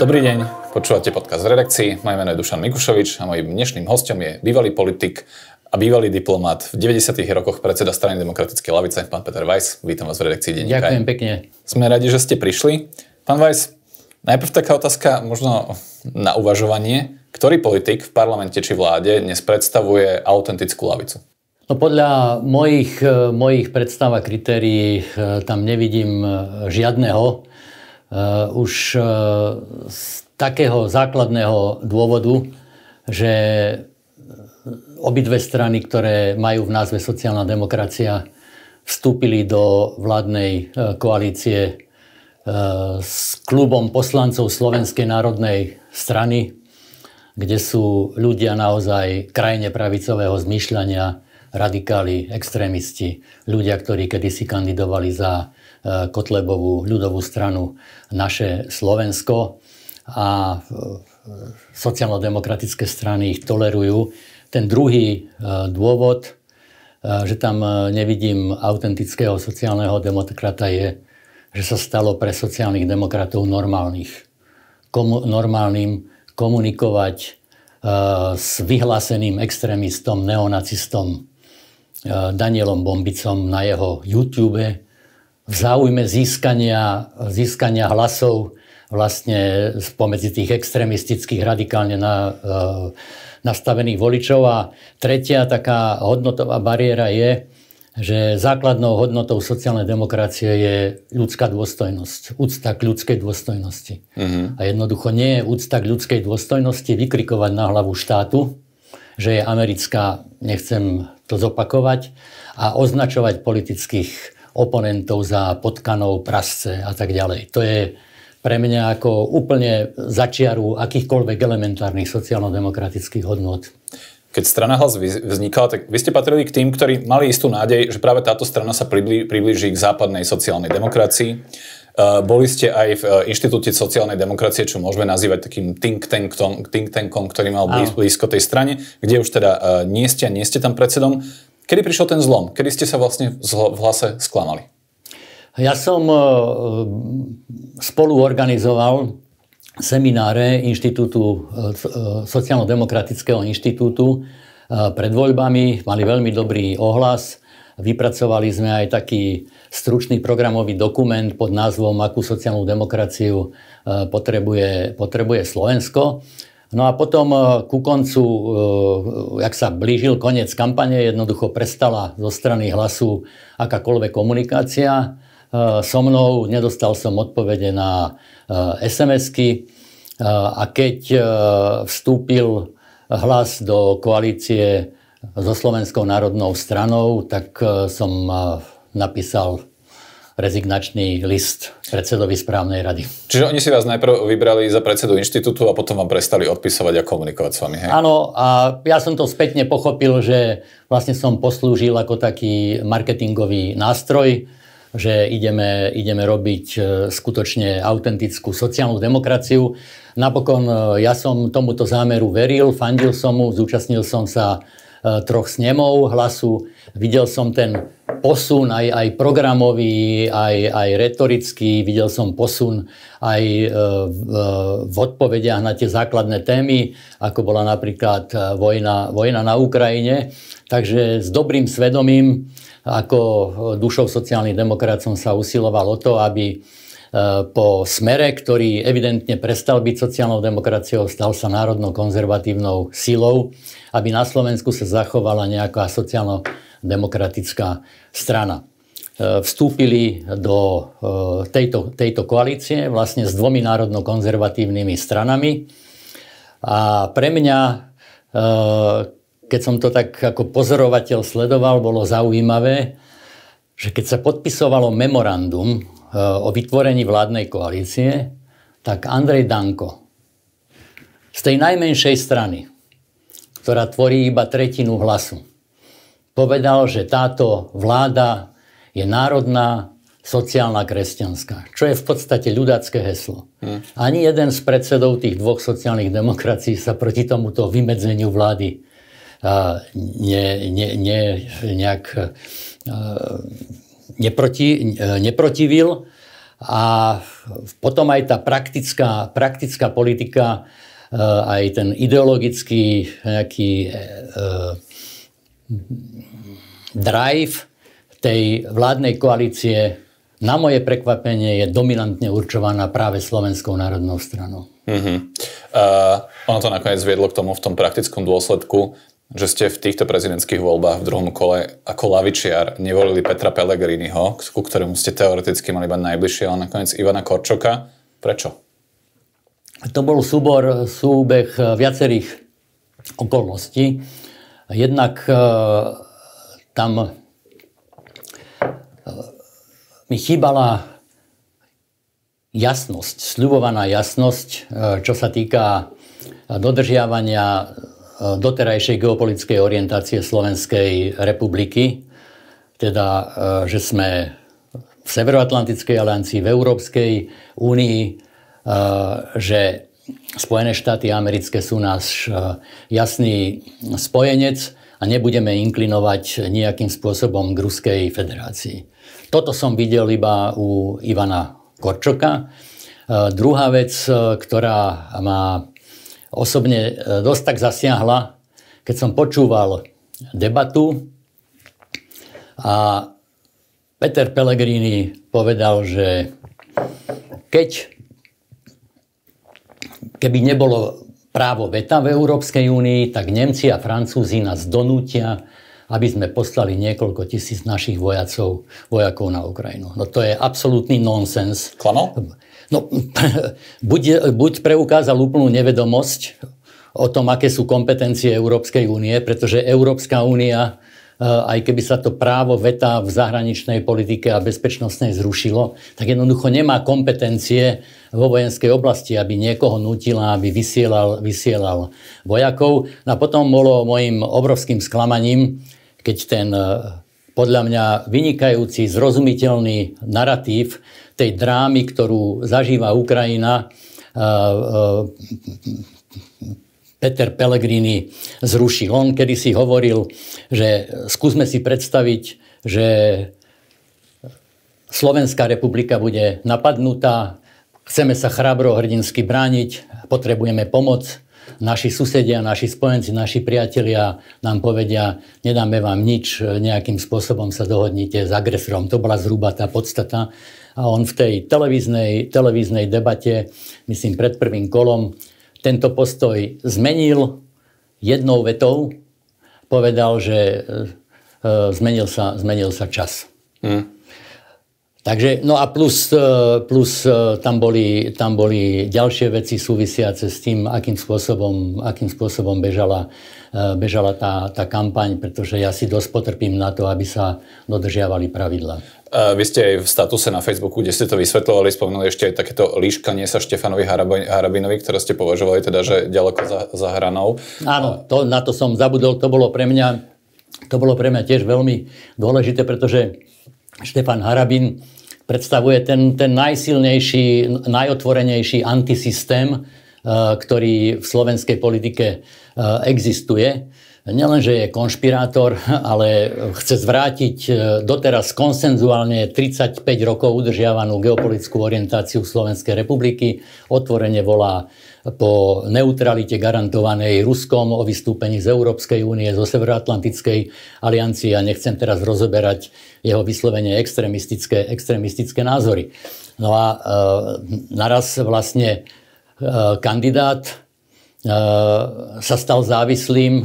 Dobrý deň. Počúvate podcast z redakcii. Moje meno je Dušan Mikušovič a mojim dnešným hostom je bývalý politik a bývalý diplomat v 90. rokoch predseda strany demokratickej lavice, pán Peter Weiss. Vítam vás v redakcii Deníka. Ďakujem pekne. Sme radi, že ste prišli. Pán Weiss, najprv taká otázka možno na uvažovanie. Ktorý politik v parlamente či vláde dnes predstavuje autentickú lavicu? No podľa mojich, eh, mojich predstav a kritérií eh, tam nevidím eh, žiadneho Uh, už uh, z takého základného dôvodu, že uh, obidve strany, ktoré majú v názve sociálna demokracia, vstúpili do vládnej koalície s klubom poslancov Slovenskej národnej strany, kde sú ľudia naozaj krajine pravicového zmýšľania, radikáli, extrémisti, ľudia, ktorí kedysi kandidovali za Eh, Kotlebovú ľudovú stranu Naše Slovensko a eh, sociálno-demokratické strany ich tolerujú. Ten druhý eh, dôvod, že tam nevidím autentického sociálneho demokrata je, že sa stalo pre sociálnych demokratov normálnych. Komu- normálnym komunikovať s vyhláseným extrémistom, neonacistom Danielom Bombicom na jeho YouTube, v záujme získania, získania hlasov vlastne spomedzi tých extremistických, radikálne na, e, nastavených voličov. A tretia taká hodnotová bariéra je, že základnou hodnotou sociálnej demokracie je ľudská dôstojnosť, úcta k ľudskej dôstojnosti. Uh-huh. A jednoducho nie je úcta k ľudskej dôstojnosti vykrikovať na hlavu štátu, že je americká, nechcem to zopakovať, a označovať politických oponentov za potkanou, prasce a tak ďalej. To je pre mňa ako úplne začiaru akýchkoľvek elementárnych sociálno-demokratických hodnot keď strana hlas vznikala, tak vy ste patrili k tým, ktorí mali istú nádej, že práve táto strana sa priblíži k západnej sociálnej demokracii. E, boli ste aj v e, Inštitúte sociálnej demokracie, čo môžeme nazývať takým think tankom, think tankom ktorý mal blízko tej strane, kde už teda e, nie ste a nie ste tam predsedom. Kedy prišiel ten zlom? Kedy ste sa vlastne v hlase sklamali? Ja som e, organizoval semináre Inštitútu, e, e, sociálno-demokratického inštitútu pred voľbami. Mali veľmi dobrý ohlas. Vypracovali sme aj taký stručný programový dokument pod názvom Akú sociálnu demokraciu potrebuje, potrebuje Slovensko. No a potom eh, ku koncu, eh, jak sa blížil koniec kampane, jednoducho prestala zo strany hlasu akákoľvek komunikácia eh, so mnou, nedostal som odpovede na SMS-ky a keď vstúpil hlas do koalície so Slovenskou národnou stranou, tak som napísal rezignačný list predsedovi správnej rady. Čiže oni si vás najprv vybrali za predsedu inštitútu a potom vám prestali odpisovať a komunikovať s vami, Áno, a ja som to spätne pochopil, že vlastne som poslúžil ako taký marketingový nástroj, že ideme, ideme robiť e, skutočne autentickú sociálnu demokraciu. Napokon e, ja som tomuto zámeru veril, fandil som mu, zúčastnil som sa Eh, troch snemov hlasu. Videl som ten posun aj, aj programový, aj, aj retorický, videl som posun aj eh, v, eh, v odpovediach na tie základné témy, ako bola napríklad vojna, vojna na Ukrajine. Takže s dobrým svedomím, ako dušou sociálny demokrat som sa usiloval o to, aby Eh, po smere, ktorý evidentne prestal byť sociálnou demokraciou, stal sa národno-konzervatívnou silou, aby na Slovensku sa zachovala nejaká sociálno-demokratická strana. Eh, vstúpili do eh, tejto, tejto koalície vlastne s dvomi národno-konzervatívnymi stranami. A pre mňa, keď som to tak ako pozorovateľ sledoval, bolo zaujímavé, že keď sa podpisovalo memorandum o vytvorení vládnej koalície, tak Andrej Danko z tej najmenšej strany, ktorá tvorí iba tretinu hlasu, povedal, že táto vláda je národná, sociálna, kresťanská, čo je v podstate ľudácké heslo. Hm. Ani jeden z predsedov tých dvoch sociálnych demokracií sa proti tomuto vymedzeniu vlády uh, ne, ne, ne, nejak uh, neproti, e, neprotivil. A potom aj tá praktická, praktická politika, e, aj ten ideologický nejaký e, drive tej vládnej koalície na moje prekvapenie je dominantne určovaná práve Slovenskou národnou stranou. Mm-hmm. Uh, ono to nakoniec viedlo k tomu v tom praktickom dôsledku, že ste v týchto prezidentských voľbách v druhom kole ako lavičiar nevolili Petra Pellegriniho, ku ktorému ste teoreticky mali mať najbližšie, ale nakoniec Ivana Korčoka. Prečo? To bol súbor, súbeh eh, viacerých okolností. Jednak eh, tam eh, mi chýbala jasnosť, sľubovaná jasnosť, čo sa týka dodržiavania doterajšej geopolitickej orientácie Slovenskej republiky, teda e, že sme v Severoatlantickej aliancii, v Európskej únii, e, že Spojené štáty americké sú náš e, jasný spojenec a nebudeme inklinovať nejakým spôsobom k Ruskej federácii. Toto som videl iba u Ivana Korčoka. Druhá vec, ktorá ma osobne e, dosť tak zasiahla, keď som počúval debatu a Peter Pellegrini povedal, že keď keby nebolo právo veta v Európskej únii, tak Nemci a Francúzi nás donútia, aby sme poslali niekoľko tisíc našich vojacov, vojakov na Ukrajinu. No to je absolútny nonsens. Klamal? No, buď, buď preukázal úplnú nevedomosť o tom, aké sú kompetencie Európskej únie, pretože Európska únia, e, aj keby sa to právo veta v zahraničnej politike a bezpečnostnej zrušilo, tak jednoducho nemá kompetencie vo vojenskej oblasti, aby niekoho nutila, aby vysielal, vysielal vojakov. No a potom bolo mojim obrovským sklamaním, keď ten e, podľa mňa vynikajúci, zrozumiteľný narratív tej drámy, ktorú zažíva Ukrajina, Peter Pellegrini zrušil. On kedy si hovoril, že skúsme si predstaviť, že Slovenská republika bude napadnutá, chceme sa chrabro hrdinsky brániť, potrebujeme pomoc, naši susedia, naši spojenci, naši priatelia nám povedia, nedáme vám nič, nejakým spôsobom sa dohodnite s agresorom. To bola zhruba tá podstata. A on v tej televíznej, televíznej debate, myslím pred prvým kolom, tento postoj zmenil jednou vetou, povedal, že e, e, zmenil sa, zmenil sa čas. Mm. Takže, no a plus, e, plus e, tam, boli, tam boli ďalšie veci súvisiace s tým, akým spôsobom, akým spôsobom bežala, e, bežala tá, tá kampaň, pretože ja si dosť potrpím na to, aby sa dodržiavali pravidla. vy ste aj v statuse na Facebooku, kde ste to vysvetlovali, spomenuli ešte aj takéto líškanie sa Štefanovi Harabinovi, ktoré ste považovali teda, že ďaleko za, za hranou. Áno, to, na to som zabudol, to bolo pre mňa, to bolo pre mňa tiež veľmi dôležité, pretože Štefan Harabin predstavuje ten, ten najsilnejší, najotvorenejší antisystém, eh, ktorý v slovenskej politike eh, existuje nielenže že je konšpirátor, ale chce zvrátiť e, doteraz konsenzuálne 35 rokov udržiavanú geopolitickú orientáciu Slovenskej republiky. Otvorene volá po neutralite garantovanej Ruskom, o vystúpení z Európskej únie, zo Severoatlantickej aliancie a nechcem teraz rozoberať jeho vyslovene extremistické, extrémistické názory. No a e, naraz vlastne e, kandidát E, sa stal závislým e,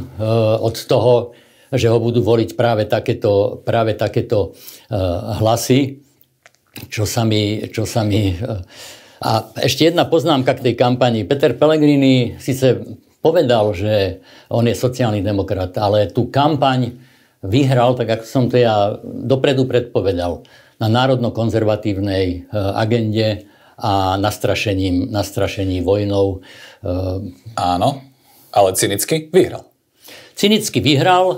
od toho, že ho budú voliť práve takéto, práve takéto e, hlasy, čo sa mi... Čo sa mi a ešte jedna poznámka k tej kampanii. Peter Pellegrini síce povedal, že on je sociálny demokrat, ale tú kampaň vyhral, tak ako som to ja dopredu predpovedal, na národno-konzervatívnej agende a nastrašením, nastrašení vojnou. Eh, Áno, ale cynicky vyhral. Cynicky vyhral, eh,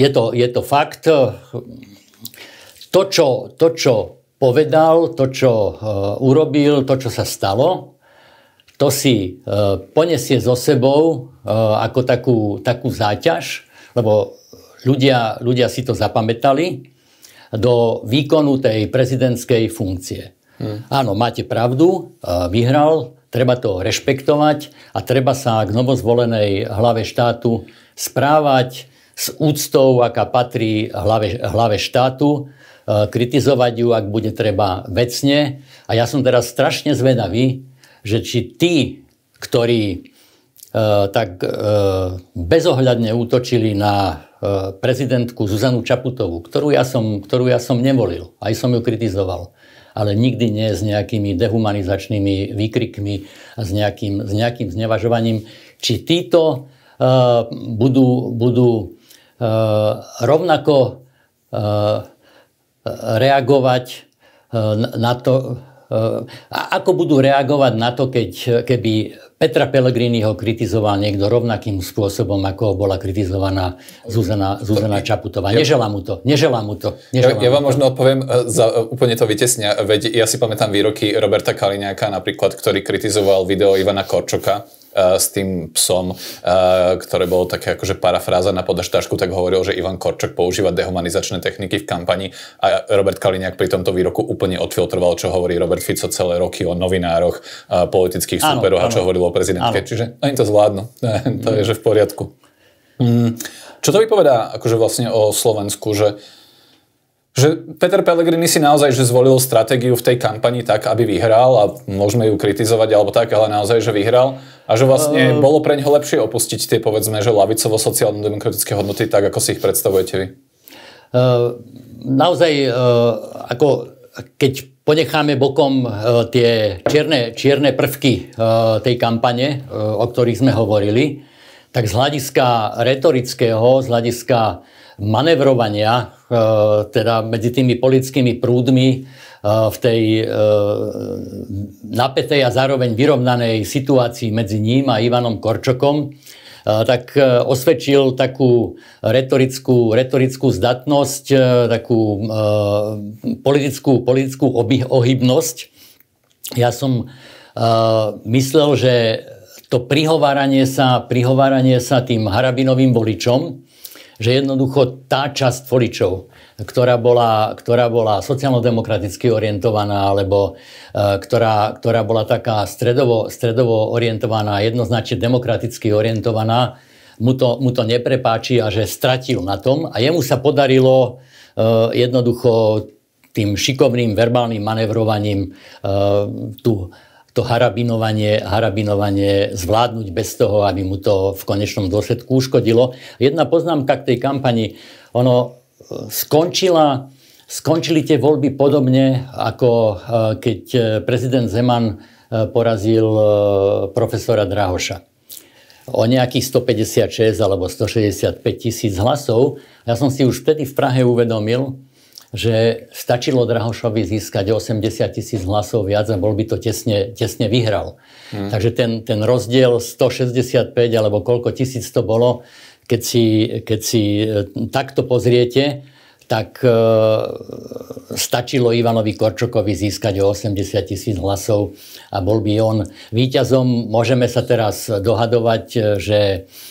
je to, je to fakt. To čo, to, čo povedal, to, čo eh, urobil, to, čo sa stalo, to si poniesie so sebou ako takú, takú záťaž, lebo ľudia, ľudia si to zapamätali do výkonu tej prezidentskej funkcie. Hmm. Áno, máte pravdu, vyhral, treba to rešpektovať a treba sa k novozvolenej hlave štátu správať s úctou, aká patrí hlave, hlave štátu, e, kritizovať ju, ak bude treba, vecne. A ja som teraz strašne zvedavý, že či tí, ktorí e, tak e, bezohľadne útočili na prezidentku Zuzanu Čaputovú, ktorú ja som, ktorú ja som nevolil, aj som ju kritizoval ale nikdy nie s nejakými dehumanizačnými výkrikmi a s nejakým, s nejakým znevažovaním. Či títo uh, budú, budú uh, rovnako uh, reagovať na to, a ako budú reagovať na to, keď, keby Petra ho kritizoval niekto rovnakým spôsobom, ako bola kritizovaná Zuzana, Zuzana Čaputová. Neželá mu to, neželá mu to. Neželám ja, ja vám to. možno odpoviem, e, za, e, úplne to vytesnia. Veď ja si pamätám výroky Roberta Kaliňáka napríklad, ktorý kritizoval video Ivana Korčoka Eh, s tým psom, eh, ktoré bolo také akože parafráza na podaštášku, tak hovoril, že Ivan Korčok používa dehumanizačné techniky v kampani a Robert Kaliniak pri tomto výroku úplne odfiltroval, čo hovorí Robert Fico celé roky o novinároch, eh, politických súperoch a čo hovoril o prezidentke. Áno. Čiže no, oni to zvládnu. to je, že v poriadku. Mm. Čo to vypovedá akože vlastne o Slovensku, že uh, že Peter Pellegrini si naozaj že zvolil stratégiu v tej kampani tak, aby vyhral a môžeme ju kritizovať alebo tak, ale naozaj, že vyhral a že vlastne uh... bolo pre neho lepšie opustiť tie povedzme, že lavicovo-sociálno-demokratické hodnoty tak, ako si ich predstavujete vy. Uh, naozaj, uh, ako keď ponecháme bokom tie čierne, čierne prvky tej kampane, o ktorých sme hovorili, tak z hľadiska retorického, z hľadiska manevrovania eh, teda medzi tými politickými prúdmi eh, v tej eh, napetej a zároveň vyrovnanej situácii medzi ním a Ivanom Korčokom, tak osvedčil takú retorickú, retorickú zdatnosť, takú politickú, politickú ohybnosť. Ja som myslel, že to prihováranie sa, prihováranie sa tým harabinovým voličom, že jednoducho tá časť voličov, ktorá bola, ktorá bola sociálno-demokraticky orientovaná, alebo e, ktorá, ktorá bola taká stredovo, stredovo orientovaná, jednoznačne demokraticky orientovaná, mu to, mu to neprepáči a že stratil na tom. A jemu sa podarilo e, jednoducho tým šikovným verbálnym manevrovaním e, tú to harabinovanie, harabinovanie zvládnuť bez toho, aby mu to v konečnom dôsledku uškodilo. Jedna poznámka k tej kampani. Ono e, skončila, skončili tie voľby podobne, ako e, keď e, prezident Zeman porazil profesora Drahoša o nejakých 156 alebo 165 tisíc hlasov. Ja som si už vtedy v Prahe uvedomil, že stačilo Drahošovi získať 80 tisíc hlasov viac a bol by to tesne, tesne vyhral. Hmm. Takže ten, ten rozdiel 165 alebo koľko tisíc to bolo, keď si, keď si e, takto pozriete, tak e, stačilo Ivanovi Korčokovi získať o 80 tisíc hlasov a bol by on víťazom. Môžeme sa teraz dohadovať, e, že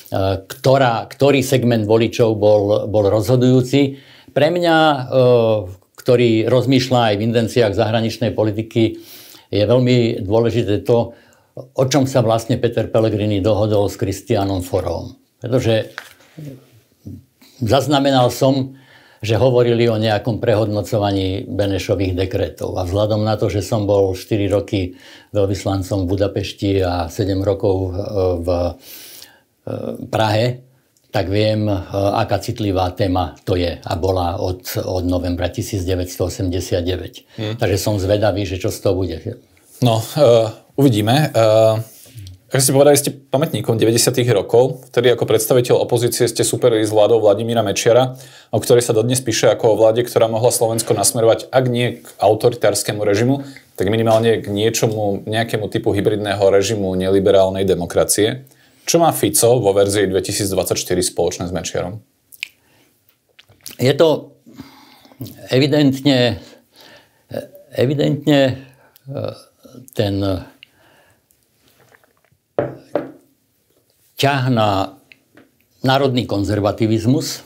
e, ktorá, ktorý segment voličov bol, bol rozhodujúci pre mňa, e, ktorý rozmýšľa aj v intenciách zahraničnej politiky, je veľmi dôležité to, o čom sa vlastne Peter Pellegrini dohodol s Kristianom Forom. Pretože zaznamenal som, že hovorili o nejakom prehodnocovaní Benešových dekretov. A vzhľadom na to, že som bol 4 roky veľvyslancom v Budapešti a 7 rokov e, v e, Prahe, tak viem, eh, aká citlivá téma to je a bola od, od novembra 1989. Hmm. Takže som zvedavý, že čo z toho bude. No, uh, uvidíme. Uh, ako si povedali, ste pamätníkom 90. rokov, ktorý ako predstaviteľ opozície ste superili s vládou Vladimíra Mečiara, o ktorej sa dodnes píše ako o vláde, ktorá mohla Slovensko nasmerovať, ak nie k autoritárskemu režimu, tak minimálne k niečomu, nejakému typu hybridného režimu neliberálnej demokracie. Čo má Fico vo verzii 2024 spoločné s Mečiarom? Je to evidentne, evidentne e, ten e, ťah na národný konzervativizmus, e,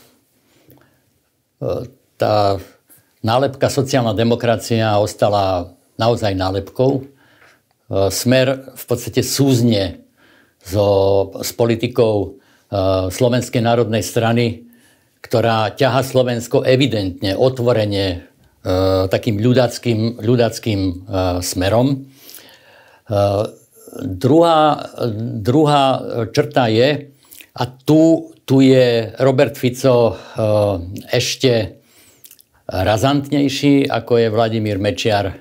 tá nálepka sociálna demokracia ostala naozaj nálepkou. Smer v podstate súzne so, s politikou e, Slovenskej národnej strany, ktorá ťaha Slovensko evidentne, otvorene e, takým ľudackým, ľudackým e, smerom. E, druhá, druhá črta je, a tu, tu je Robert Fico ešte razantnejší, ako je Vladimír Mečiar.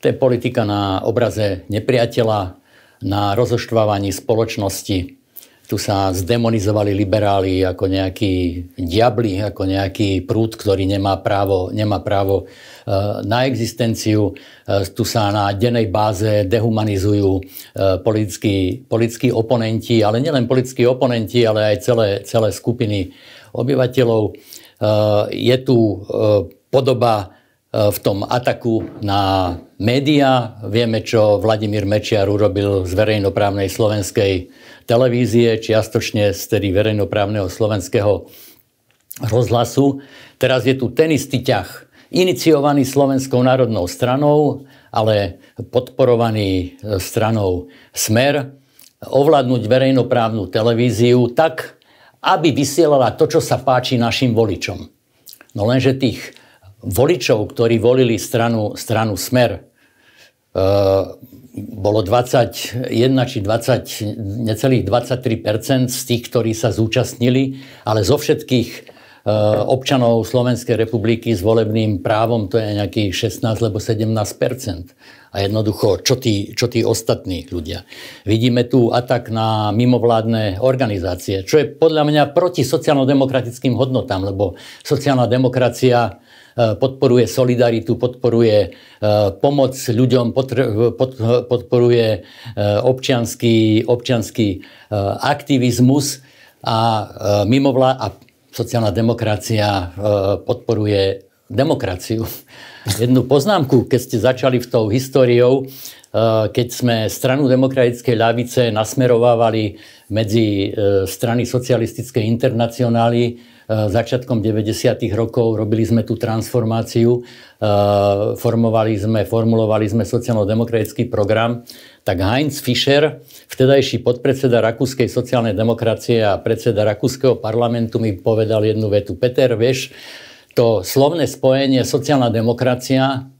To je politika na obraze nepriateľa, na rozoštvávaní spoločnosti. Tu sa zdemonizovali liberáli ako nejakí diabli, ako nejaký prúd, ktorý nemá právo, nemá právo e, na existenciu. E, tu sa na dennej báze dehumanizujú e, politickí, politickí oponenti, ale nielen politickí oponenti, ale aj celé, celé skupiny obyvateľov. Je tu podoba E, v tom ataku na médiá. Vieme, čo Vladimír Mečiar urobil z verejnoprávnej slovenskej televízie, čiastočne z tedy verejnoprávneho slovenského rozhlasu. Teraz je tu ten istý ťah, iniciovaný Slovenskou národnou stranou, ale podporovaný e, stranou Smer, ovládnuť verejnoprávnu televíziu tak, aby vysielala to, čo sa páči našim voličom. No lenže tých voličov, ktorí volili stranu, stranu Smer, e, bolo 21 či 20, necelých 23 z tých, ktorí sa zúčastnili, ale zo všetkých e, občanov Slovenskej republiky s volebným právom to je nejakých 16 alebo 17 A jednoducho, čo tí, čo tí ostatní ľudia? Vidíme tu atak na mimovládne organizácie, čo je podľa mňa proti sociálno-demokratickým hodnotám, lebo sociálna demokracia Eh, podporuje solidaritu, podporuje eh, pomoc ľuďom, podporuje občianský, eh, občianský aktivizmus a, mimovlá- a sociálna demokracia podporuje demokraciu. Jednu poznámku, keď ste začali v tou históriou, keď sme stranu demokratickej ľavice nasmerovávali medzi strany socialistickej internacionály, Eh, začiatkom 90. rokov, robili sme tú transformáciu, eh, formovali sme, formulovali sme sociálno-demokratický program, tak Heinz Fischer, vtedajší podpredseda Rakúskej sociálnej demokracie a predseda Rakúskeho parlamentu mi povedal jednu vetu. Peter, vieš, to slovné spojenie sociálna demokracia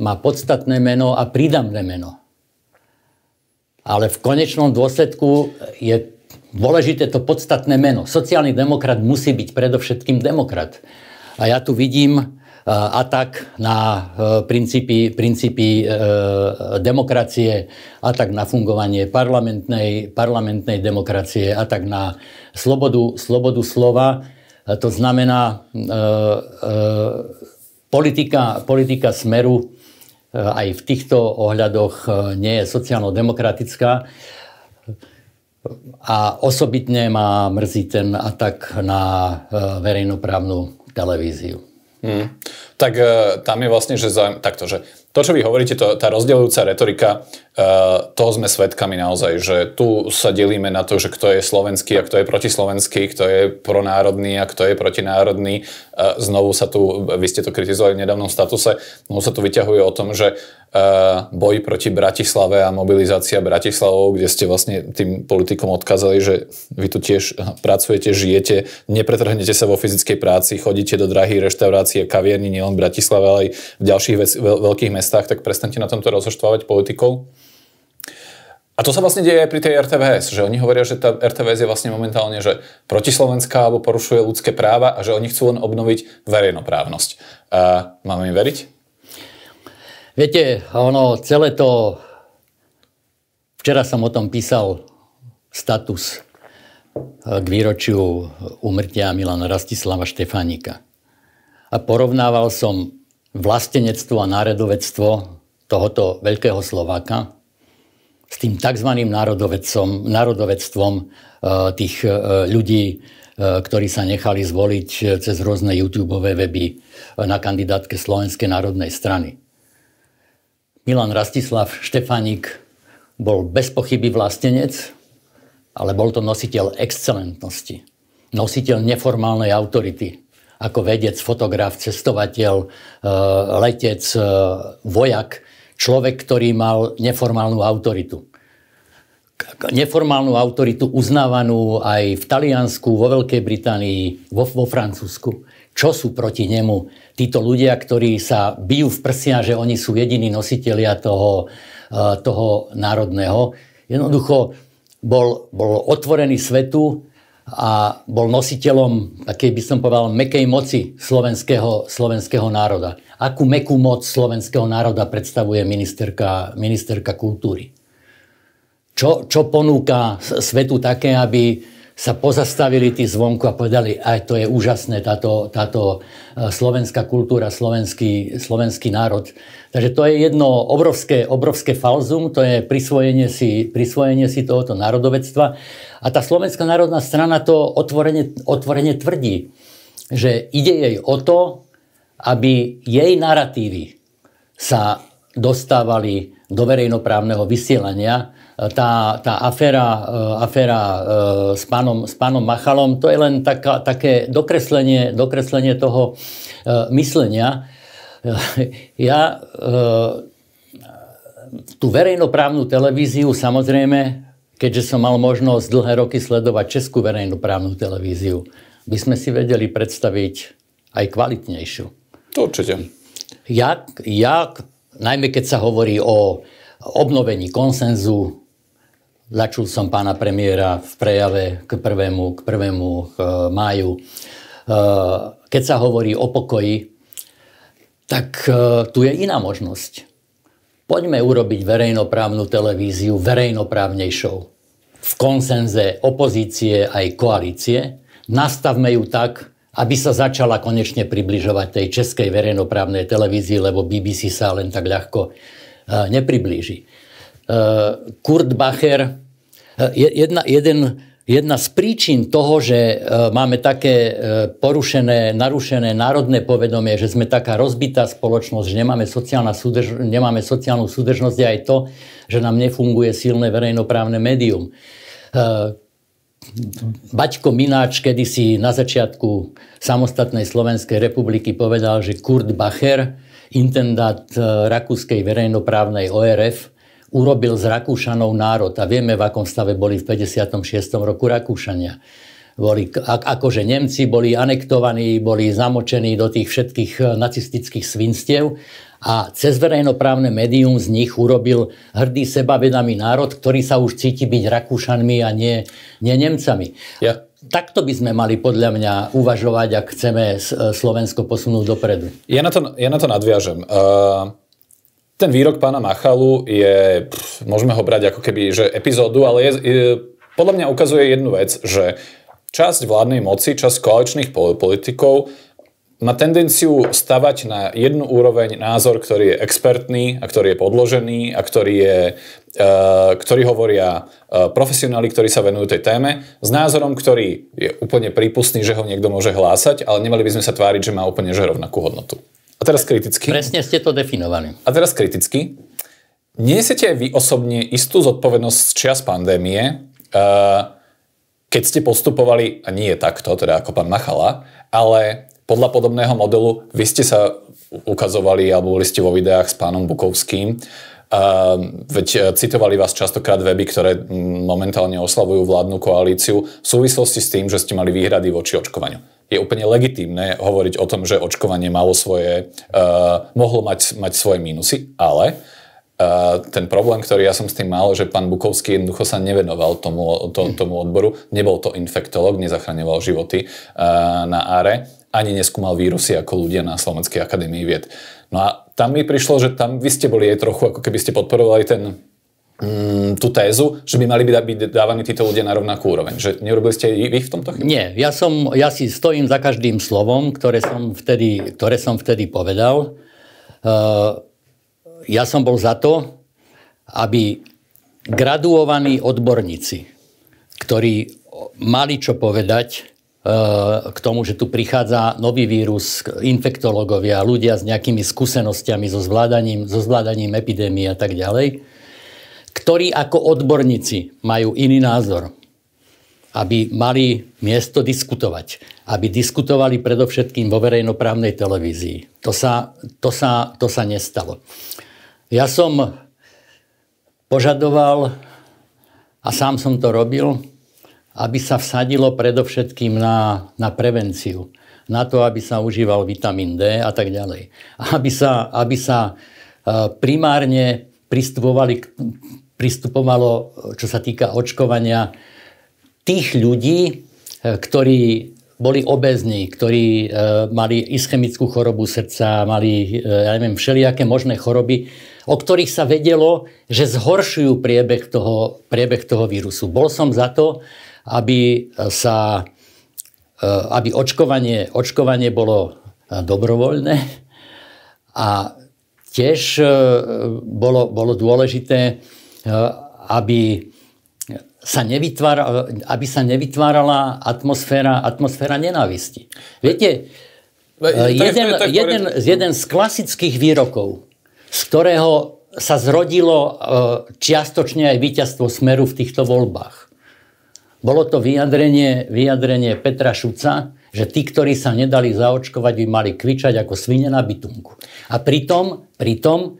má podstatné meno a prídamné meno. Ale v konečnom dôsledku je dôležité to podstatné meno. Sociálny demokrat musí byť predovšetkým demokrat. A ja tu vidím e, atak na e, princípy, princípy e, demokracie, atak na fungovanie parlamentnej, parlamentnej demokracie, atak na slobodu, slobodu slova. E, to znamená, e, e, politika, politika smeru aj v týchto ohľadoch nie je sociálno-demokratická. A osobitne ma mrzí ten atak na e, verejnoprávnu televíziu. Hmm. Tak e, tam je vlastne, že zaujím, takto, že to, čo vy hovoríte, to, tá rozdielujúca retorika, uh, e, toho sme svedkami naozaj, že tu sa delíme na to, že kto je slovenský a kto je protislovenský, kto je pronárodný a kto je protinárodný. Uh, znovu sa tu, vy ste to kritizovali v nedávnom statuse, znovu sa tu vyťahuje o tom, že Eh, boj proti Bratislave a mobilizácia Bratislavov, kde ste vlastne tým politikom odkázali, že vy tu tiež pracujete, žijete, nepretrhnete sa vo fyzickej práci, chodíte do drahých reštaurácií a kaviarní nielen v Bratislave, ale aj v ďalších veľ- veľkých mestách, tak prestanete na tomto rozoštvávať politikov. A to sa vlastne deje aj pri tej RTVS, že oni hovoria, že tá RTVS je vlastne momentálne že protislovenská alebo porušuje ľudské práva a že oni chcú len obnoviť verejnoprávnosť. A máme im veriť? Viete, ono, celé to... Včera som o tom písal status e, k výročiu umrtia Milana Rastislava Štefánika. A porovnával som vlastenectvo a národovectvo tohoto veľkého Slováka s tým tzv. národovectvom e, tých e, ľudí, ktorí sa nechali zvoliť cez rôzne YouTube weby na kandidátke Slovenskej národnej strany. Milan Rastislav Štefanik bol bez pochyby vlastenec, ale bol to nositeľ excelentnosti, nositeľ neformálnej autority, ako vedec, fotograf, cestovateľ, e, letec, e, vojak, človek, ktorý mal neformálnu autoritu. Neformálnu autoritu uznávanú aj v Taliansku, vo Veľkej Británii, vo, vo Francúzsku čo sú proti nemu títo ľudia, ktorí sa bijú v prsia, že oni sú jediní nositelia toho, e, toho národného. Jednoducho bol, bol otvorený svetu a bol nositeľom takej, by som povedal, mekej moci slovenského, slovenského národa. Akú mekú moc slovenského národa predstavuje ministerka, ministerka kultúry? Čo, čo ponúka svetu také, aby, sa pozastavili tí zvonku a povedali, aj to je úžasné, táto, táto e, slovenská kultúra, slovenský, slovenský národ. Takže to je jedno obrovské, obrovské falzum, to je prisvojenie si, prisvojenie si tohoto národovectva. A tá Slovenská národná strana to otvorene, otvorene tvrdí, že ide jej o to, aby jej narratívy sa dostávali do verejnoprávneho vysielania, tá, tá aféra, e, aféra e, s, pánom, s pánom Machalom, to je len taká, také dokreslenie, dokreslenie toho e, myslenia. Ja tú verejnoprávnu televíziu samozrejme, keďže som mal možnosť dlhé roky sledovať českú verejnoprávnu televíziu, by sme si vedeli predstaviť aj kvalitnejšiu. To určite. Jak, jak najmä keď sa hovorí o obnovení konsenzu Začul som pána premiéra v prejave k prvému, k prvému eh, máju. Eh, keď sa hovorí o pokoji, tak eh, tu je iná možnosť. Poďme urobiť verejnoprávnu televíziu verejnoprávnejšou. V konsenze opozície aj koalície. Nastavme ju tak, aby sa začala konečne približovať tej českej verejnoprávnej televízii, lebo BBC sa len tak ľahko nepriblíži. Eh, Kurt Bacher, eh, jedna, jeden, jedna z príčin toho, že eh, máme také porušené, narušené národné povedomie, že sme taká rozbitá spoločnosť, že nemáme, súdrž- nemáme sociálnu súdržnosť, je aj to, že nám nefunguje silné verejnoprávne médium. Baťko Mináč kedysi na začiatku samostatnej Slovenskej republiky povedal, že Kurt Bacher, intendant rakúskej verejnoprávnej ORF, urobil z Rakúšanov národ. A vieme, v akom stave boli v 56. roku Rakúšania. Boli, akože Nemci boli anektovaní, boli zamočení do tých všetkých e, nacistických svinstiev a cez verejnoprávne médium z nich urobil hrdý sebavedomý národ, ktorý sa už cíti byť Rakúšanmi a nie, nie Nemcami. Ja, takto by sme mali podľa mňa uvažovať, ak chceme Slovensko posunúť dopredu. Ja na to, ja na to nadviažem. Uh ten výrok pána Machalu je, pff, môžeme ho brať ako keby, že epizódu, ale je, je, podľa mňa ukazuje jednu vec, že časť vládnej moci, časť koaličných politikov má tendenciu stavať na jednu úroveň názor, ktorý je expertný a ktorý je podložený a ktorý, je, e, ktorý hovoria e, profesionáli, ktorí sa venujú tej téme, s názorom, ktorý je úplne prípustný, že ho niekto môže hlásať, ale nemali by sme sa tváriť, že má úplne že rovnakú hodnotu. A teraz kriticky. Presne ste to definovali. A teraz kriticky. Nesiete vy osobne istú zodpovednosť z čias pandémie, eh, keď ste postupovali, a nie takto, teda ako pán Machala, ale podľa podobného modelu vy ste sa ukazovali, alebo boli ste vo videách s pánom Bukovským, eh, veď eh, citovali vás častokrát weby, ktoré mm, momentálne oslavujú vládnu koalíciu v súvislosti s tým, že ste mali výhrady voči očkovaniu je úplne legitímne hovoriť o tom, že očkovanie malo svoje, uh, mohlo mať, mať svoje mínusy, ale uh, ten problém, ktorý ja som s tým mal, že pán Bukovský jednoducho sa nevenoval tomu, to, hm. tomu odboru, nebol to infektolog, nezachraňoval životy uh, na áre, ani neskúmal vírusy ako ľudia na Slovenskej akadémii vied. No a tam mi prišlo, že tam vy ste boli aj trochu, ako keby ste podporovali ten Mm, tú tézu, že by mali byť, dávaní títo ľudia na rovnakú úroveň. Že neurobili ste vy v tomto chybu? Nie, ja, som, ja si stojím za každým slovom, ktoré som vtedy, ktoré som vtedy povedal. Uh, ja som bol za to, aby graduovaní odborníci, ktorí mali čo povedať uh, k tomu, že tu prichádza nový vírus, infektológovia, ľudia s nejakými skúsenostiami so zvládaním, so zvládaním epidémie a tak ďalej, ktorí ako odborníci majú iný názor, aby mali miesto diskutovať, aby diskutovali predovšetkým vo verejnoprávnej televízii. To sa, to sa, to sa nestalo. Ja som požadoval, a sám som to robil, aby sa vsadilo predovšetkým na, na prevenciu, na to, aby sa užíval vitamín D a tak ďalej. Aby sa, aby sa e, primárne pristupovali pristupovalo, čo sa týka očkovania, tých ľudí, e, ktorí boli obezní, ktorí e, mali ischemickú chorobu srdca, mali, e, ja neviem, všelijaké možné choroby, o ktorých sa vedelo, že zhoršujú priebeh toho, priebeh toho vírusu. Bol som za to, aby sa e, aby očkovanie, očkovanie bolo e, dobrovoľné a tiež e, bolo, bolo dôležité Eh, aby sa, nevytvára, eh, aby sa nevytvárala atmosféra, atmosféra nenávisti. Viete, eh, jeden, jeden, jeden z klasických výrokov, z ktorého sa zrodilo čiastočne aj víťazstvo Smeru v týchto voľbách. Bolo to vyjadrenie, vyjadrenie Petra Šuca, že tí, ktorí sa nedali zaočkovať, by mali kvičať ako svine na bytunku. A pritom, pritom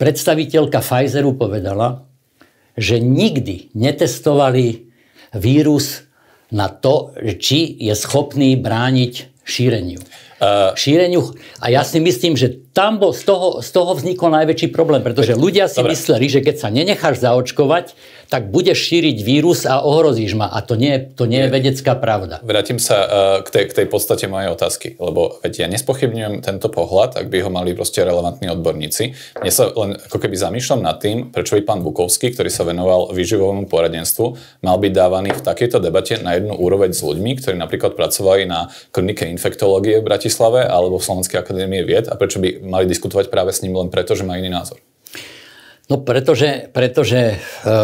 predstaviteľka Pfizeru povedala, že nikdy netestovali vírus na to, či je schopný brániť šíreniu. Uh, šíreniu. A ja si myslím, že tam bol, z toho, z toho vznikol najväčší problém, pretože ľudia si dobre. mysleli, že keď sa nenecháš zaočkovať, tak budeš šíriť vírus a ohrozíš ma. A to nie, to nie je vedecká pravda. Vrátim sa uh, k, tej, k tej podstate mojej otázky, lebo veď ja nespochybňujem tento pohľad, ak by ho mali proste relevantní odborníci. Mne sa len ako keby zamýšľam nad tým, prečo by pán Bukovský, ktorý sa venoval výživovému poradenstvu, mal byť dávaný v takejto debate na jednu úroveň s ľuďmi, ktorí napríklad pracovali na klinike infektológie v Bratislave alebo v Slovenskej akadémie vied a prečo by mali diskutovať práve s ním len preto, že má iný názor. No pretože, pretože e,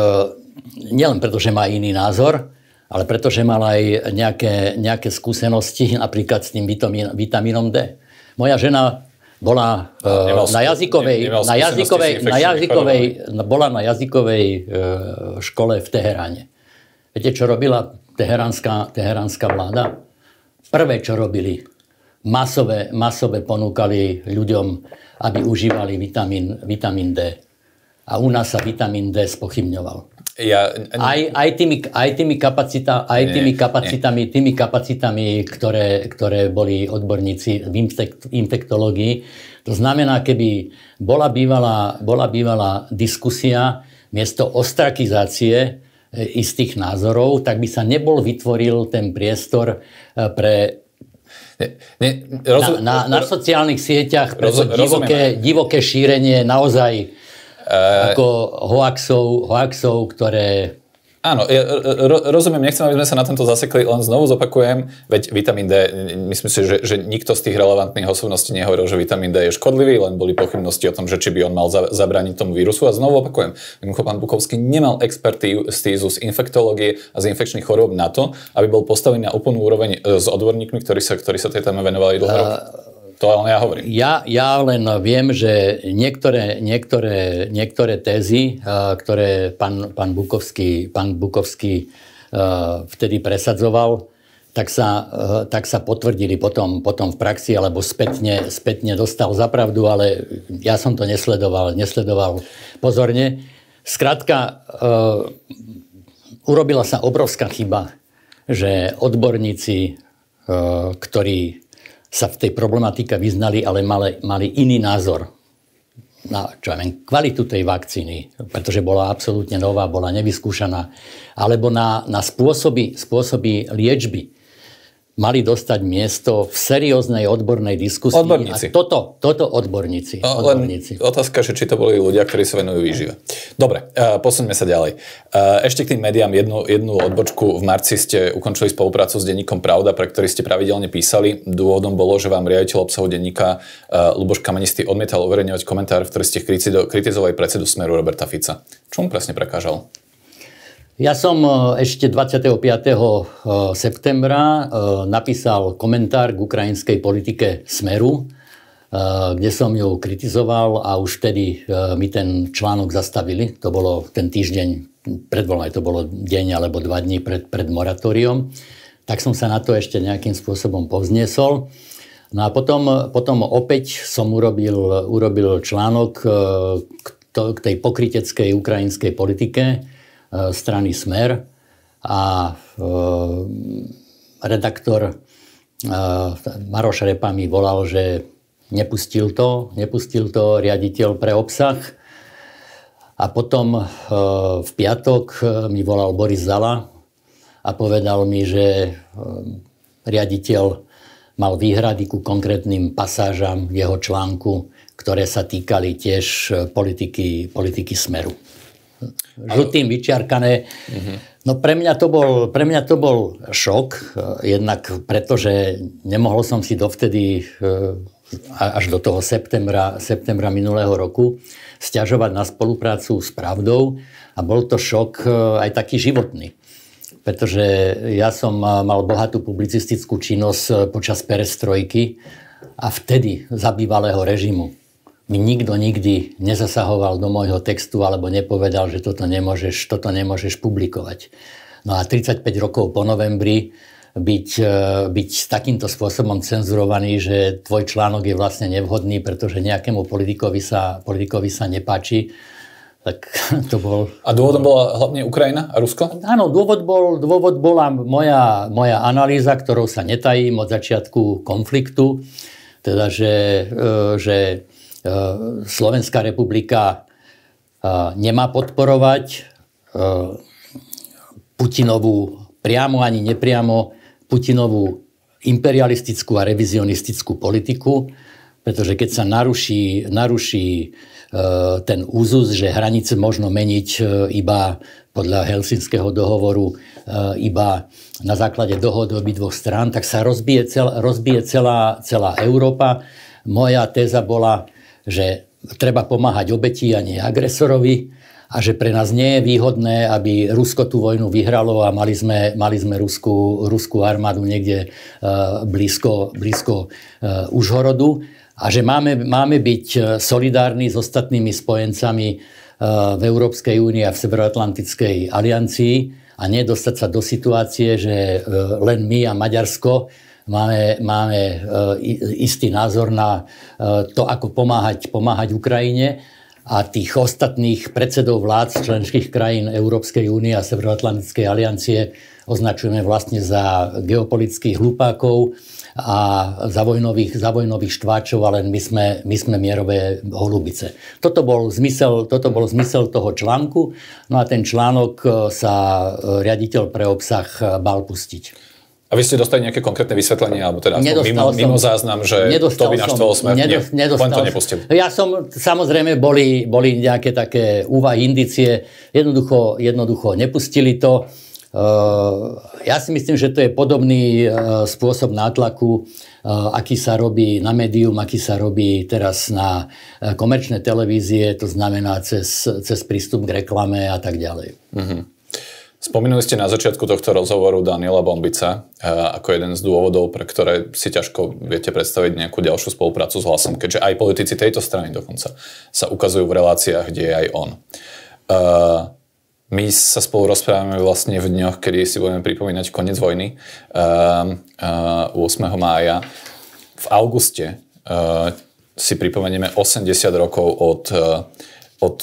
nielen pretože má iný názor, ale pretože mal aj nejaké, nejaké skúsenosti napríklad s tým vitamín, vitamínom D. Moja žena bola e, na jazykovej, nemal na jazykovej, na jazykovej bola na jazykovej e, škole v Teheráne. Viete, čo robila teheránska, teheránska vláda? Prvé, čo robili, masové, masové ponúkali ľuďom, aby užívali vitamín, vitamín D a u nás sa vitamín D spochybňoval. Ja, ne, aj, aj, tými, aj, tými, kapacita, aj tými, ne, kapacitami, ne. tými kapacitami, ktoré, ktoré boli odborníci v infekt, infektológii. To znamená, keby bola bývalá bola bývalá diskusia miesto ostrakizácie e, istých názorov, tak by sa nebol vytvoril ten priestor e, pre ne, ne, rozum, na, na, na sociálnych sieťach pre divoké, divoké šírenie naozaj E, Ako hoaxov, hoaxov ktoré Áno, ja e, e, rozumiem, nechcem, aby sme sa na tento zasekli, len znovu zopakujem, veď vitamín D, myslím si, že, že nikto z tých relevantných osobností nehovoril, že vitamín D je škodlivý, len boli pochybnosti o tom, že či by on mal zabrániť tomu vírusu. A znovu opakujem, pán Bukovský nemal expertízu z infektológie a z infekčných chorôb na to, aby bol postavený na úplnú úroveň s odborníkmi, ktorí sa, ktorí sa tej téme venovali dlho. To ja hovorím. Ja, ja len viem, že niektoré, niektoré, niektoré tézy, eh, ktoré pán, pán Bukovský, pán Bukovský eh, vtedy presadzoval, tak sa, eh, tak sa potvrdili potom, potom v praxi, alebo spätne, spätne dostal za pravdu, ale ja som to nesledoval, nesledoval pozorne. Skrátka, urobila sa obrovská chyba, že odborníci, ktorí sa v tej problematike vyznali, ale mali, mali iný názor na čo ja viem, kvalitu tej vakcíny, pretože bola absolútne nová, bola nevyskúšaná, alebo na, na spôsoby, spôsoby liečby mali dostať miesto v serióznej odbornej diskusii. Odborníci. A toto, toto odborníci. No, odborníci. Otázka, že či to boli ľudia, ktorí sa venujú výžive. Dobre, uh, posuňme sa ďalej. Uh, ešte k tým médiám jednu, jednu odbočku. V marci ste ukončili spoluprácu s denníkom Pravda, pre ktorý ste pravidelne písali. Dôvodom bolo, že vám riaditeľ obsahu denníka uh, Luboš Kamenistý odmietal uverejňovať komentár, v ktorý ste kritizovali predsedu Smeru Roberta Fica. Čo mu presne prekážal. Ja som e, ešte 25. E, septembra e, napísal komentár k ukrajinskej politike Smeru, kde som ju kritizoval a už vtedy mi ten článok zastavili. To bolo ten týždeň predvolaj, to bolo deň alebo dva dní pred, pred moratóriom. Tak som sa na to ešte nejakým spôsobom povznesol. No a potom, potom opäť som urobil, urobil článok k, to, k tej pokryteckej ukrajinskej politike, E, strany Smer a e, redaktor e, Maroš Repa mi volal, že nepustil to, nepustil to riaditeľ pre obsah. A potom v piatok mi volal Boris Zala a povedal mi, že riaditeľ mal výhrady ku konkrétnym pasážam jeho článku, ktoré sa týkali tiež politiky, politiky Smeru žltým vyčiarkané. Uh-huh. No pre mňa, to bol, pre mňa to bol šok, eh, jednak pretože nemohol som si dovtedy eh, až do toho septembra, septembra minulého roku stiažovať na spoluprácu s pravdou a bol to šok eh, aj taký životný pretože ja som mal bohatú publicistickú činnosť počas perestrojky a vtedy za bývalého režimu mi nikto nikdy nezasahoval do môjho textu alebo nepovedal, že toto nemôžeš, toto nemôžeš publikovať. No a 35 rokov po novembri byť, e, byť takýmto spôsobom cenzurovaný, že tvoj článok je vlastne nevhodný, pretože nejakému politikovi sa, politikovi sa nepáči, tak to bol... A dôvodom bola hlavne Ukrajina a Rusko? Áno, dôvod, bol, dôvod bola moja, moja analýza, ktorou sa netajím od začiatku konfliktu, teda, že, e, že Eh, Slovenská republika eh, nemá podporovať eh, Putinovú, priamo ani nepriamo, Putinovú imperialistickú a revizionistickú politiku, pretože keď sa naruší, naruší ten úzus, že hranice možno meniť iba podľa Helsinského dohovoru, iba na základe dohod dvoch strán, tak sa rozbije, cel, rozbije celá, celá Európa. Moja téza bola, že treba pomáhať obeti a nie agresorovi a že pre nás nie je výhodné, aby Rusko tú vojnu vyhralo a mali sme, mali sme Rusku, Ruskú armádu niekde eh, blízko, blízko eh, Užhorodu a že máme, máme byť eh, solidárni s ostatnými spojencami v Európskej únii a v Severoatlantickej aliancii a nedostať sa do situácie, že len my a Maďarsko máme, máme e, istý názor na e, to, ako pomáhať, pomáhať Ukrajine a tých ostatných predsedov vlád z členských krajín Európskej únie a Severoatlantickej aliancie označujeme vlastne za geopolitických hlupákov a za vojnových, za vojnových štváčov, ale my sme, my sme mierové holubice. Toto bol, zmysel, toto bol zmysel toho článku, no a ten článok e, sa riaditeľ pre obsah bal pustiť. A vy ste dostali nejaké konkrétne vysvetlenie, alebo teda mimo, som, mimo záznam, že to by naštvalo smer? Nedos, Nie, len to nepustili. Ja som, samozrejme, boli, boli nejaké také úvahy, indicie. Jednoducho, jednoducho nepustili to. Eh, ja si myslím, že to je podobný eh, spôsob nátlaku, eh, aký sa robí na médium, aký sa robí teraz na komerčné televízie, to znamená cez, cez prístup k reklame a tak ďalej. Mm-hmm. Spomínali ste na začiatku tohto rozhovoru Daniela Bombica eh, ako jeden z dôvodov, pre ktoré si ťažko viete predstaviť nejakú ďalšiu spoluprácu s hlasom, keďže aj politici tejto strany dokonca sa ukazujú v reláciách, kde je aj on. Eh, my sa spolu rozprávame vlastne v dňoch, kedy si budeme pripomínať koniec vojny 8. Eh, mája. V auguste si pripomenieme 80 rokov od, od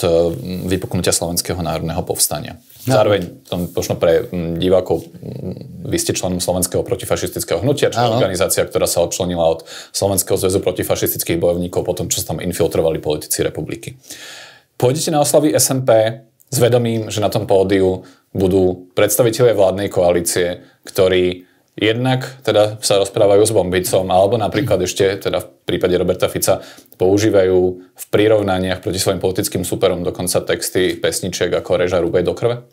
vypuknutia Slovenského národného povstania. No. Zároveň tam možno pre mm, divákov, mm, vy ste členom Slovenského protifašistického hnutia, čo je organizácia, ktorá sa odčlenila od Slovenského zväzu protifašistických bojovníkov po tom, čo sa tam infiltrovali politici republiky. Pôjdete na oslavy SNP s vedomím, že na tom pódiu budú predstavitelia vládnej koalície, ktorí Jednak teda sa rozprávajú s bombicom, alebo napríklad ešte teda v prípade Roberta Fica používajú v prirovnaniach proti svojim politickým superom dokonca texty pesničiek ako Reža rúbej do krve?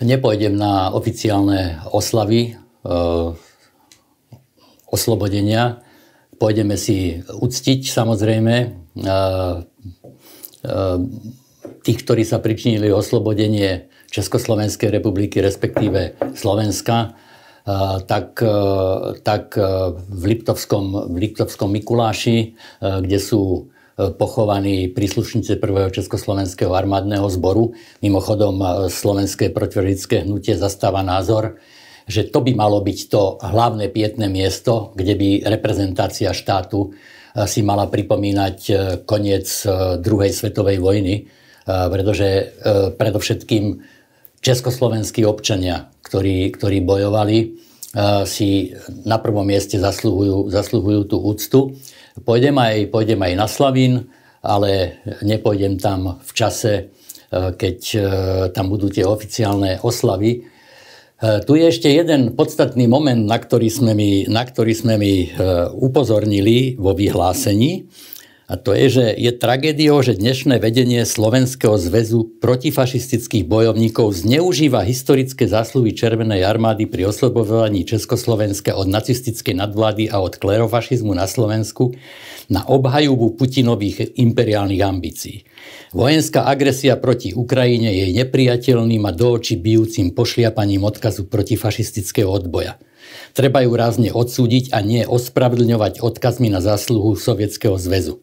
Nepojdem na oficiálne oslavy e, oslobodenia. Pojdeme si uctiť samozrejme e, e, tých, ktorí sa pričinili oslobodenie Československej republiky, respektíve Slovenska tak, e, tak e, v, Liptovskom, v Liptovskom Mikuláši, e, kde sú pochovaní príslušníci prvého Československého armádneho zboru. Mimochodom, Slovenské protivedické hnutie zastáva názor, že to by malo byť to hlavné pietné miesto, kde by reprezentácia štátu si mala pripomínať koniec druhej svetovej vojny, pretože predovšetkým československí občania, ktorí, ktorí bojovali, e, si na prvom mieste zasluhujú, zasluhujú tú úctu. Pôjdem aj, pôjdem aj na Slavín, ale nepôjdem tam v čase, e, keď e, tam budú tie oficiálne oslavy. Tu je ešte jeden podstatný moment, na ktorý sme mi, na ktorý sme mi upozornili vo vyhlásení a to je, že je tragédiou, že dnešné vedenie Slovenského zväzu protifašistických bojovníkov zneužíva historické zásluhy Červenej armády pri oslobozovaní Československa od nacistickej nadvlády a od klerofašizmu na Slovensku na obhajubu Putinových imperiálnych ambícií. Vojenská agresia proti Ukrajine je nepriateľným a do očí bijúcim pošliapaním odkazu protifašistického odboja – Treba ju rázne odsúdiť a nie ospravedlňovať odkazmi na zásluhu Sovietskeho zväzu.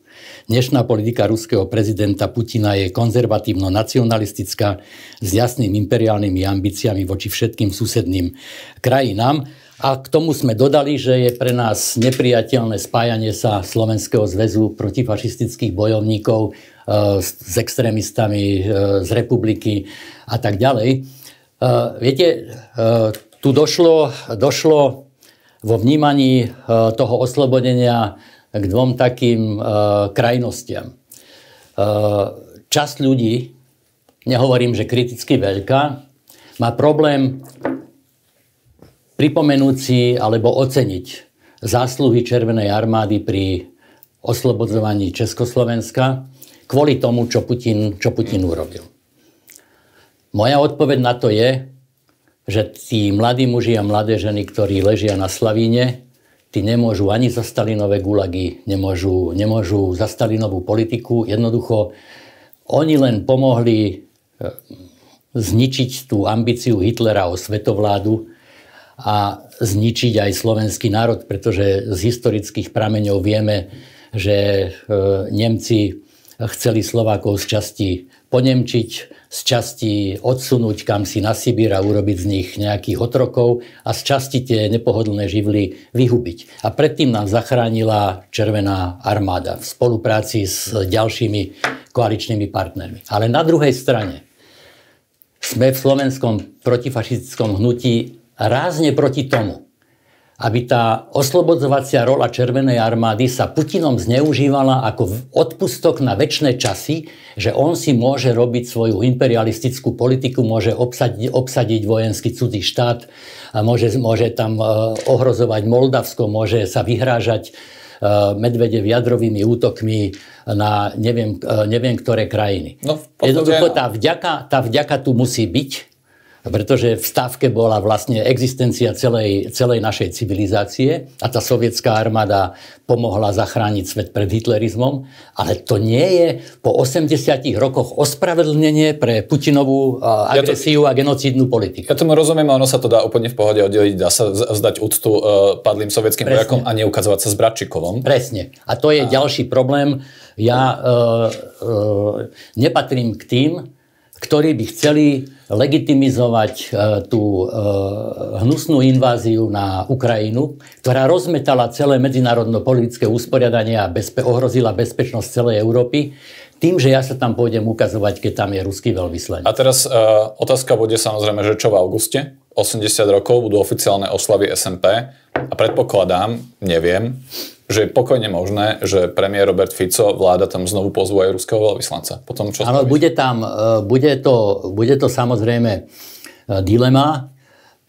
Dnešná politika ruského prezidenta Putina je konzervatívno-nacionalistická s jasnými imperiálnymi ambíciami voči všetkým susedným krajinám. A k tomu sme dodali, že je pre nás nepriateľné spájanie sa Slovenského zväzu protifašistických bojovníkov e, s extrémistami e, z republiky a tak ďalej. E, viete, e, tu došlo, došlo vo vnímaní e, toho oslobodenia k dvom takým e, krajnostiam. E, časť ľudí, nehovorím, že kriticky veľká, má problém pripomenúť si alebo oceniť zásluhy Červenej armády pri oslobodzovaní Československa kvôli tomu, čo Putin, čo Putin urobil. Moja odpoveď na to je, že tí mladí muži a mladé ženy, ktorí ležia na Slavíne, tí nemôžu ani za Stalinové gulagy, nemôžu, nemôžu za Stalinovú politiku. Jednoducho, oni len pomohli e, zničiť tú ambíciu Hitlera o svetovládu a zničiť aj slovenský národ, pretože z historických prameňov vieme, že e, Nemci chceli Slovákov z časti ponemčiť, z časti odsunúť kam si na Sibír a urobiť z nich nejakých otrokov a z časti tie nepohodlné živly vyhubiť. A predtým nám zachránila Červená armáda v spolupráci s ďalšími koaličnými partnermi. Ale na druhej strane sme v slovenskom protifašistickom hnutí rázne proti tomu, aby tá oslobodzovacia rola Červenej armády sa Putinom zneužívala ako odpustok na väčšie časy, že on si môže robiť svoju imperialistickú politiku, môže obsadiť, obsadiť vojenský cudzí štát, môže, môže tam e, ohrozovať Moldavsko, môže sa vyhrážať e, Medvedev jadrovými útokmi na neviem, e, neviem ktoré krajiny. No, Jednoducho tá vďaka, tá vďaka tu musí byť pretože v stávke bola vlastne existencia celej, celej našej civilizácie a tá sovietská armáda pomohla zachrániť svet pred hitlerizmom, ale to nie je po 80 rokoch ospravedlnenie pre Putinovú agresiu ja to, a genocídnu politiku. Ja tomu rozumiem, ono sa to dá úplne v pohode oddeliť, dá sa zdať úctu uh, padlým sovietským vojakom a neukazovať sa s Bratčikovom. Presne. A to je a... ďalší problém. Ja uh, uh, nepatrím k tým, ktorí by chceli legitimizovať e, tú e, hnusnú inváziu na Ukrajinu, ktorá rozmetala celé medzinárodno-politické usporiadanie a bezpe- ohrozila bezpečnosť celej Európy tým, že ja sa tam pôjdem ukazovať, keď tam je ruský veľvyslanec. A teraz uh, otázka bude samozrejme, že čo v auguste? 80 rokov budú oficiálne oslavy SNP a predpokladám, neviem, že je pokojne možné, že premiér Robert Fico vláda tam znovu pozvú aj ruského veľvyslanca. Potom čo Áno, bude tam, e, bude to, bude to samozrejme e, dilema.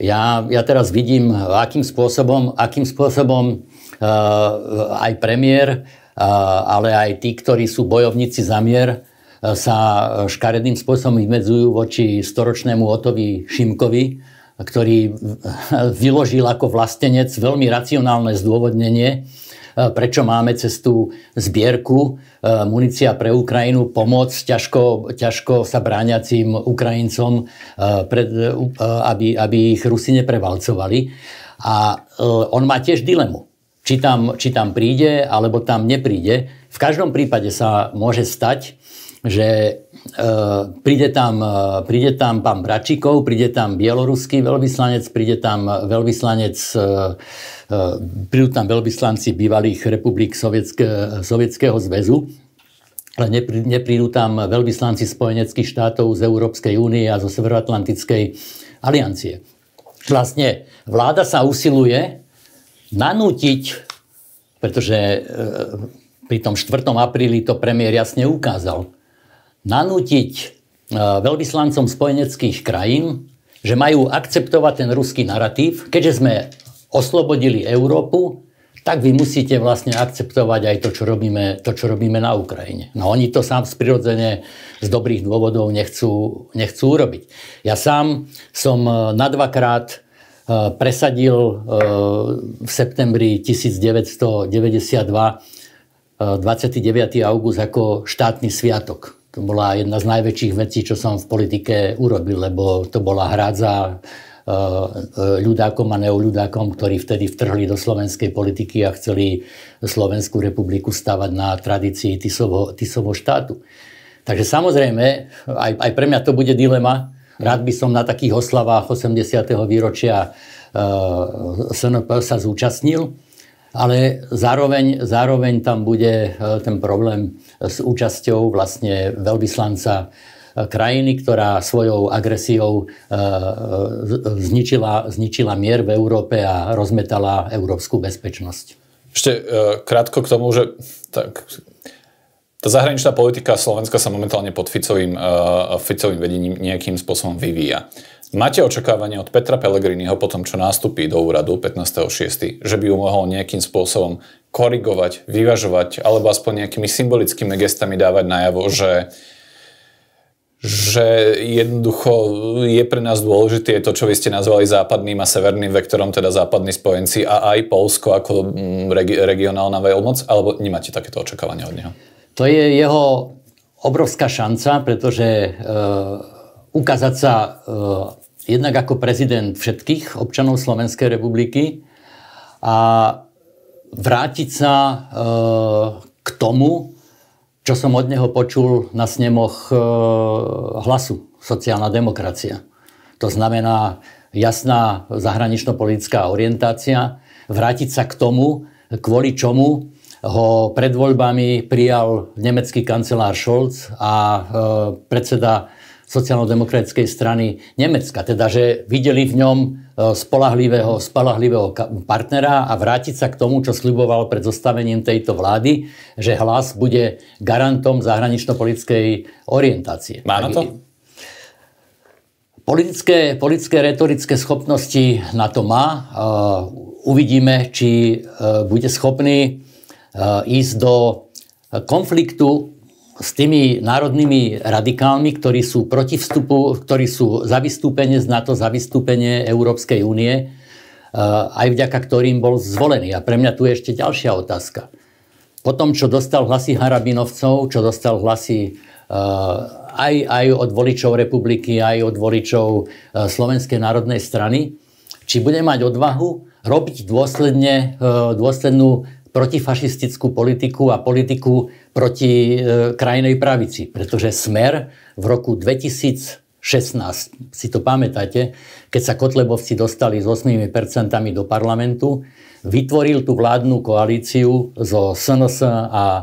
Ja, ja teraz vidím, akým spôsobom, akým spôsobom e, aj premiér, ale aj tí, ktorí sú bojovníci za mier, sa škaredným spôsobom vymedzujú voči storočnému Otovi Šimkovi, ktorý vyložil ako vlastenec veľmi racionálne zdôvodnenie, Eh, prečo máme cez tú zbierku eh, Munícia pre Ukrajinu pomôcť ťažko, ťažko sa bráňacím Ukrajincom, eh, pred, aby, aby ich Rusi neprevalcovali. A on má tiež dilemu. Či tam, či tam príde, alebo tam nepríde. V každom prípade sa môže stať, že Eh, príde tam, eh, príde tam pán Bračikov, príde tam bieloruský veľvyslanec, príde tam veľvyslanec, eh, prídu tam veľvyslanci bývalých republik Sovietske, Sovietskeho zväzu, ale neprídu tam veľvyslanci spojeneckých štátov z Európskej únie a zo Severoatlantickej aliancie. Vlastne vláda sa usiluje nanútiť, pretože pri tom 4. apríli to premiér jasne ukázal, nanútiť e, veľvyslancom spojeneckých krajín, že majú akceptovať ten ruský narratív. Keďže sme oslobodili Európu, tak vy musíte vlastne akceptovať aj to, čo robíme, to, čo robíme na Ukrajine. No oni to sám prirodzene z dobrých dôvodov nechcú, nechcú urobiť. Ja sám som e, na dvakrát e, presadil v septembri 1992 29. august ako štátny sviatok. To bola jedna z najväčších vecí, čo som v politike urobil, lebo to bola hradza e, e, ľudákom a neoľudákom, ktorí vtedy vtrhli do slovenskej politiky a chceli Slovenskú republiku stavať na tradícii Tisovo, Tisovo štátu. Takže samozrejme, aj, aj pre mňa to bude dilema. Rád by som na takých oslavách 80. výročia uh, e, SNP sa zúčastnil, ale zároveň, zároveň tam bude e, ten problém s účasťou vlastne veľvyslanca e, krajiny, ktorá svojou agresiou e, zničila, zničila mier v Európe a rozmetala európsku bezpečnosť. Ešte krátko k tomu, že tak, tá zahraničná politika Slovenska sa momentálne pod Ficovým, Ficovým vedením nejakým spôsobom vyvíja. Máte očakávanie od Petra Pellegriniho po tom, čo nástupí do úradu 15.6., že by ju mohol nejakým spôsobom korigovať, vyvažovať alebo aspoň nejakými symbolickými gestami dávať najavo, že že jednoducho je pre nás dôležité to, čo vy ste nazvali západným a severným vektorom, teda západní spojenci a aj Polsko ako mm, regi- regionálna veľmoc, alebo nemáte takéto očakávania od neho? To je jeho obrovská šanca, pretože e, ukázať sa e, jednak ako prezident všetkých občanov Slovenskej republiky a vrátiť sa e, k tomu, čo som od neho počul na snemoch e, hlasu sociálna demokracia. To znamená jasná zahranično-politická orientácia, vrátiť sa k tomu, kvôli čomu ho pred voľbami prijal nemecký kancelár Scholz a e, predseda sociálno-demokratickej strany Nemecka. Teda, že videli v ňom e, spolahlivého, spolahlivého partnera a vrátiť sa k tomu, čo sľuboval pred zostavením tejto vlády, že hlas bude garantom zahranično-politickej orientácie. Má na to? Politické, politické retorické schopnosti na to má. E, uvidíme, či e, bude schopný ísť do konfliktu s tými národnými radikálmi, ktorí sú proti vstupu, ktorí sú za vystúpenie z NATO, za vystúpenie Európskej únie, e, aj vďaka ktorým bol zvolený. A pre mňa tu je ešte ďalšia otázka. Po tom, čo dostal hlasy Harabinovcov, čo dostal hlasy e, aj, aj od voličov republiky, aj od voličov e, Slovenskej národnej strany, či bude mať odvahu robiť dôsledne, dôslednú protifašistickú politiku a politiku proti e, krajnej pravici. Pretože Smer v roku 2016, si to pamätáte, keď sa Kotlebovci dostali s 8% do parlamentu, vytvoril tú vládnu koalíciu zo SNS a e,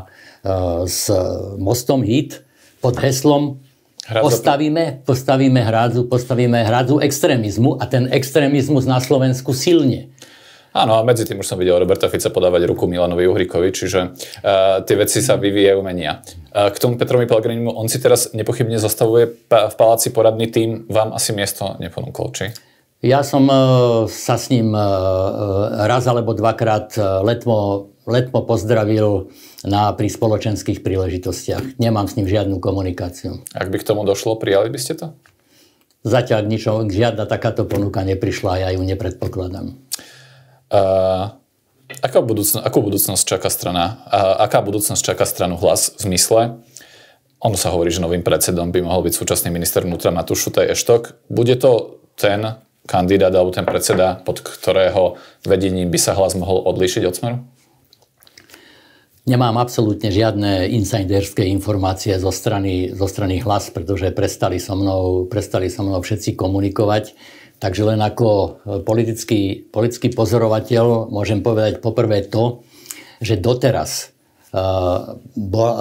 s Mostom HIT pod heslom Hradzu. Postavíme, postavíme hrádzu, postavíme hrádzu extrémizmu a ten extrémizmus na Slovensku silne. Áno, a medzi tým už som videl Roberta Fica podávať ruku Milanovi Uhrikovi, čiže uh, tie veci sa vyvíjajú, menia. Uh, k tomu Petrovi Pelegrinimu, on si teraz nepochybne zastavuje pa- v paláci poradný tým, vám asi miesto neponúkol, či? Ja som uh, sa s ním uh, raz alebo dvakrát letmo, letmo pozdravil na, pri spoločenských príležitostiach. Nemám s ním žiadnu komunikáciu. Ak by k tomu došlo, prijali by ste to? Zatiaľ ničo, žiadna takáto ponuka neprišla, ja ju nepredpokladám aká budúcnosť, akú budúcnosť čaká strana? A, aká budúcnosť čaká stranu hlas v zmysle? Ono sa hovorí, že novým predsedom by mohol byť súčasný minister vnútra Matúš Šutaj Eštok. Bude to ten kandidát alebo ten predseda, pod ktorého vedením by sa hlas mohol odlíšiť od smeru? Nemám absolútne žiadne insiderské informácie zo strany, zo strany hlas, pretože prestali so, mnou, prestali so mnou všetci komunikovať. Takže len ako e, politický, politický pozorovateľ môžem povedať poprvé to, že doteraz uh, bo, uh,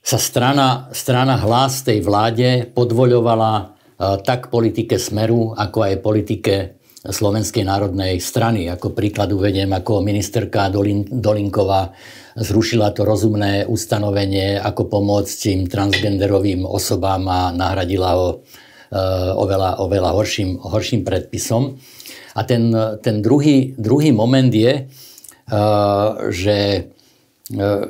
sa strana, strana hlas tej vláde podvoľovala uh, tak politike Smeru, ako aj politike Slovenskej národnej strany. Ako príklad uvediem, ako ministerka Dolin, Dolinková zrušila to rozumné ustanovenie, ako pomôcť tým transgenderovým osobám a nahradila ho Eh, oveľa, oveľa horším, horším predpisom. A ten, ten druhý, druhý moment je, eh, že eh,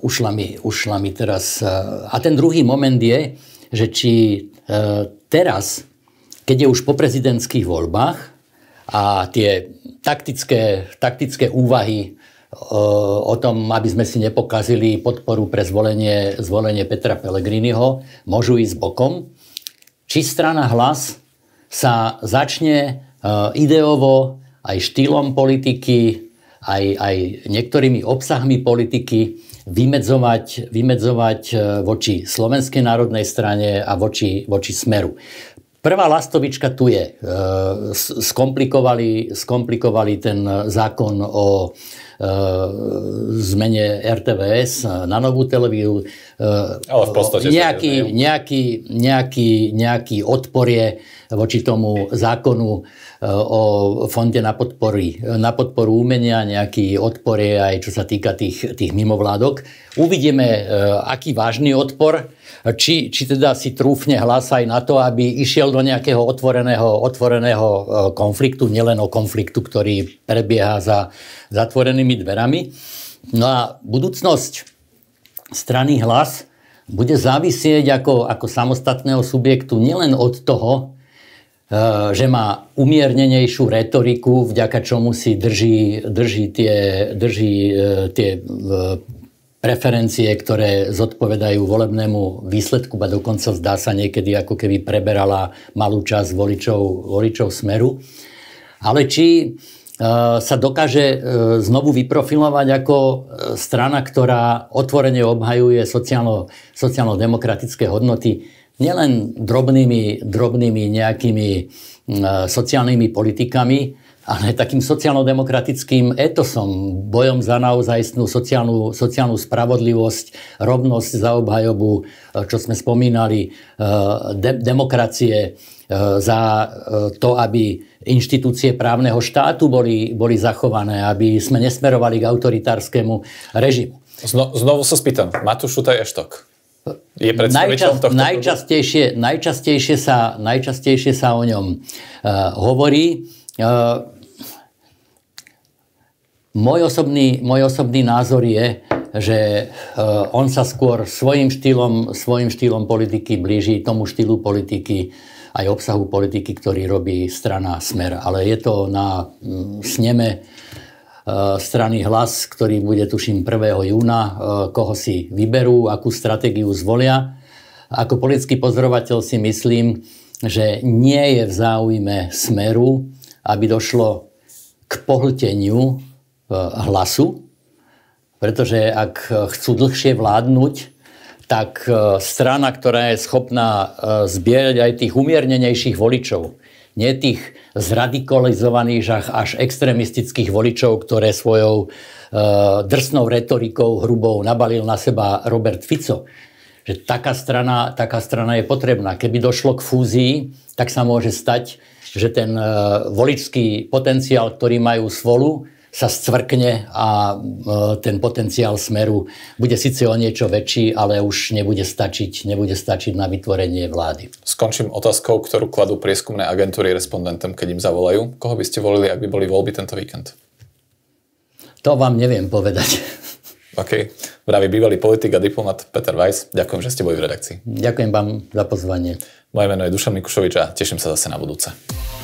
ušla mi, ušla mi teraz... A ten druhý moment je, že či teraz, keď je už po prezidentských voľbách a tie taktické, taktické úvahy o tom, aby sme si nepokazili podporu pre zvolenie, zvolenie Petra Pellegriniho, môžu ísť bokom. Či strana hlas sa začne e, ideovo aj štýlom politiky, aj, aj niektorými obsahmi politiky vymedzovať, vymedzovať e, voči Slovenskej národnej strane a voči, voči smeru. Prvá lastovička tu je. E, skomplikovali, skomplikovali ten zákon o, E, zmene RTVS na novú televíziu. E, Ale v podstate nejaký, nejaký, nejaký, nejaký odpor je voči tomu zákonu e, o fonde na, podpory, na podporu umenia, nejaký odpor je aj čo sa týka tých, tých mimovládok. Uvidíme, aký vážny odpor, či, či teda si trúfne hlas aj na to, aby išiel do nejakého otvoreného, otvoreného konfliktu, nielen o konfliktu, ktorý prebieha za zatvorenými dverami. No a budúcnosť strany hlas bude závisieť ako, ako samostatného subjektu nielen od toho, e, že má umiernenejšiu retoriku, vďaka čomu si drží, drží, tie, drží e, tie e, preferencie, ktoré zodpovedajú volebnému výsledku, A dokonca zdá sa niekedy, ako keby preberala malú časť voličov, voličov smeru. Ale či Eh, sa dokáže eh, znovu vyprofilovať ako eh, strana, ktorá otvorene obhajuje sociálno, sociálno-demokratické hodnoty nielen drobnými, drobnými nejakými sociálnymi politikami, ale takým sociálno-demokratickým etosom, bojom za naozajstnú sociálnu, sociálnu spravodlivosť, rovnosť za obhajobu, čo sme spomínali, de- demokracie, za to, aby inštitúcie právneho štátu boli, boli zachované, aby sme nesmerovali k autoritárskému režimu. Zno, znovu sa spýtam, Matúš Šutaj Eštok je Najčas, tohto najčastejšie, najčastejšie, sa, najčastejšie sa o ňom uh, hovorí. Uh, môj, osobný, môj osobný názor je, že eh, on sa skôr svojim štýlom, svojim štýlom politiky blíži tomu štýlu politiky, aj obsahu politiky, ktorý robí strana Smer. Ale je to na mm, sneme eh, strany Hlas, ktorý bude tuším 1. júna, eh, koho si vyberú, akú stratégiu zvolia. Ako politický pozorovateľ si myslím, že nie je v záujme Smeru, aby došlo k pohlteniu hlasu, pretože ak eh, chcú dlhšie vládnuť, tak eh, strana, ktorá je schopná eh, zbierať aj tých umiernenejších voličov, nie tých zradikalizovaných až extrémistických voličov, ktoré svojou drsnou retorikou hrubou nabalil na seba Robert Fico, že taká strana, taká strana je potrebná. Keby došlo k fúzii, tak sa môže stať, že ten voličský potenciál, ktorý majú svolu, sa scvrkne a e, ten potenciál smeru bude síce o niečo väčší, ale už nebude stačiť, nebude stačiť na vytvorenie vlády. Skončím otázkou, ktorú kladú prieskumné agentúry respondentom, keď im zavolajú. Koho by ste volili, ak by boli voľby tento víkend? To vám neviem povedať. OK. Vraví bývalý politik a diplomat Peter Weiss. Ďakujem, že ste boli v redakcii. Ďakujem vám za pozvanie. Moje meno je Dušan Mikušovič a teším sa zase na budúce.